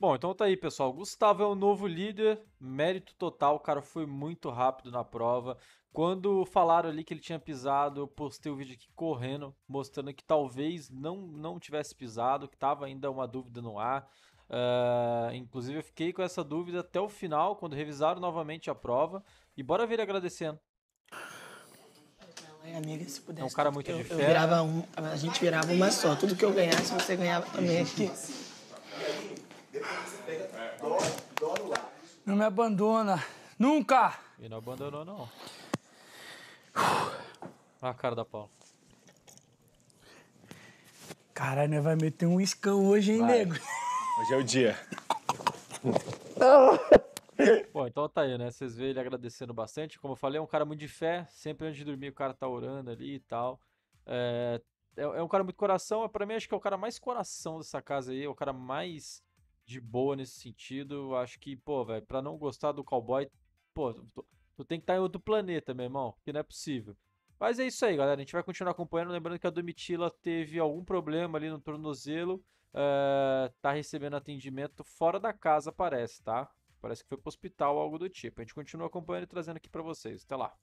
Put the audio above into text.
Bom, então tá aí, pessoal. Gustavo é o novo líder, mérito total. O cara foi muito rápido na prova. Quando falaram ali que ele tinha pisado, eu postei o vídeo aqui correndo, mostrando que talvez não, não tivesse pisado, que tava ainda uma dúvida no ar. Uh, inclusive, eu fiquei com essa dúvida até o final, quando revisaram novamente a prova. E bora ver ele agradecendo. Amiga, se pudesse, é um cara muito eu, de fé. Eu virava um, a gente virava uma só. Tudo que eu ganhasse, você ganhava também aqui. Depois você pega, dói, dói lá. Não me abandona. Nunca! E não abandonou, não. Ah, a cara da Paula. Caralho, nós vai meter um iscão hoje, hein, vai. nego? Hoje é o dia. Bom, então tá aí, né? Vocês vêem ele agradecendo bastante. Como eu falei, é um cara muito de fé. Sempre antes de dormir, o cara tá orando ali e tal. É, é, é um cara muito coração. Pra mim, acho que é o cara mais coração dessa casa aí. É o cara mais de boa nesse sentido. Acho que, pô, velho, pra não gostar do cowboy, pô, tu, tu tem que estar tá em outro planeta, meu irmão, que não é possível. Mas é isso aí, galera. A gente vai continuar acompanhando. Lembrando que a Domitila teve algum problema ali no tornozelo. Uh, tá recebendo atendimento fora da casa, parece, tá? Parece que foi pro hospital algo do tipo. A gente continua acompanhando e trazendo aqui para vocês. Até lá.